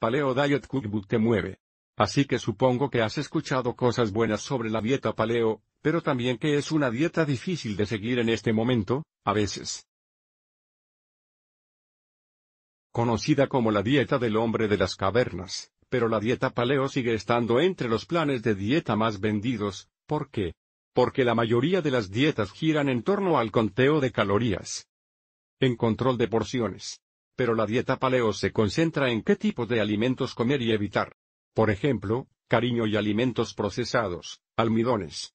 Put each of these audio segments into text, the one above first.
Paleo Diet Cookbook te mueve. Así que supongo que has escuchado cosas buenas sobre la dieta paleo, pero también que es una dieta difícil de seguir en este momento, a veces. Conocida como la dieta del hombre de las cavernas, pero la dieta paleo sigue estando entre los planes de dieta más vendidos, ¿por qué? Porque la mayoría de las dietas giran en torno al conteo de calorías. En control de porciones pero la dieta paleo se concentra en qué tipo de alimentos comer y evitar. Por ejemplo, cariño y alimentos procesados, almidones.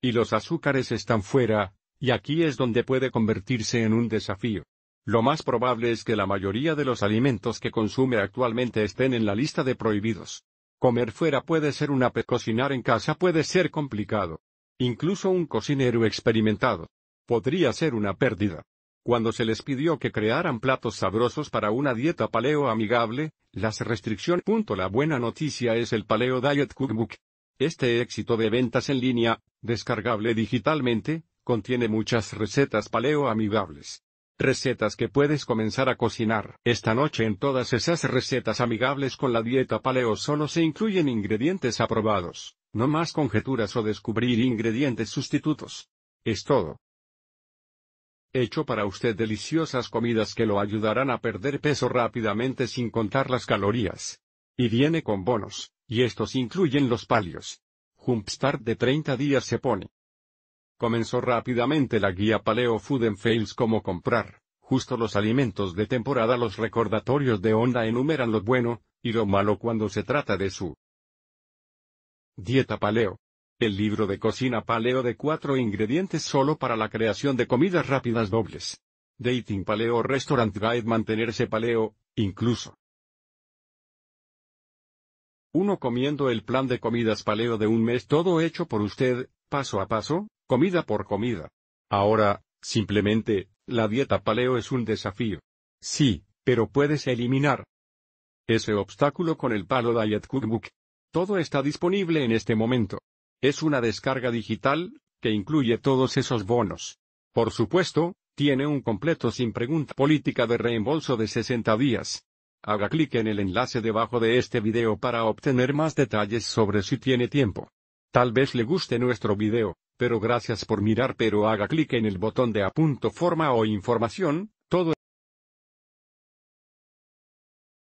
Y los azúcares están fuera, y aquí es donde puede convertirse en un desafío. Lo más probable es que la mayoría de los alimentos que consume actualmente estén en la lista de prohibidos. Comer fuera puede ser una pe cocinar en casa puede ser complicado. Incluso un cocinero experimentado. Podría ser una pérdida. Cuando se les pidió que crearan platos sabrosos para una dieta paleo amigable, las restricciones. La buena noticia es el Paleo Diet Cookbook. Este éxito de ventas en línea, descargable digitalmente, contiene muchas recetas paleo amigables. Recetas que puedes comenzar a cocinar. Esta noche en todas esas recetas amigables con la dieta paleo solo se incluyen ingredientes aprobados, no más conjeturas o descubrir ingredientes sustitutos. Es todo hecho para usted deliciosas comidas que lo ayudarán a perder peso rápidamente sin contar las calorías. Y viene con bonos, y estos incluyen los palios. Jumpstart de 30 días se pone. Comenzó rápidamente la guía Paleo Food and Fails como comprar, justo los alimentos de temporada los recordatorios de onda enumeran lo bueno, y lo malo cuando se trata de su dieta paleo. El libro de cocina paleo de cuatro ingredientes solo para la creación de comidas rápidas dobles. Dating Paleo Restaurant Guide Mantenerse Paleo, incluso. 1. Comiendo el plan de comidas paleo de un mes todo hecho por usted, paso a paso, comida por comida. Ahora, simplemente, la dieta paleo es un desafío. Sí, pero puedes eliminar ese obstáculo con el Palo Diet Cookbook. Todo está disponible en este momento. Es una descarga digital, que incluye todos esos bonos. Por supuesto, tiene un completo sin pregunta política de reembolso de 60 días. Haga clic en el enlace debajo de este video para obtener más detalles sobre si tiene tiempo. Tal vez le guste nuestro video, pero gracias por mirar pero haga clic en el botón de apunto forma o información,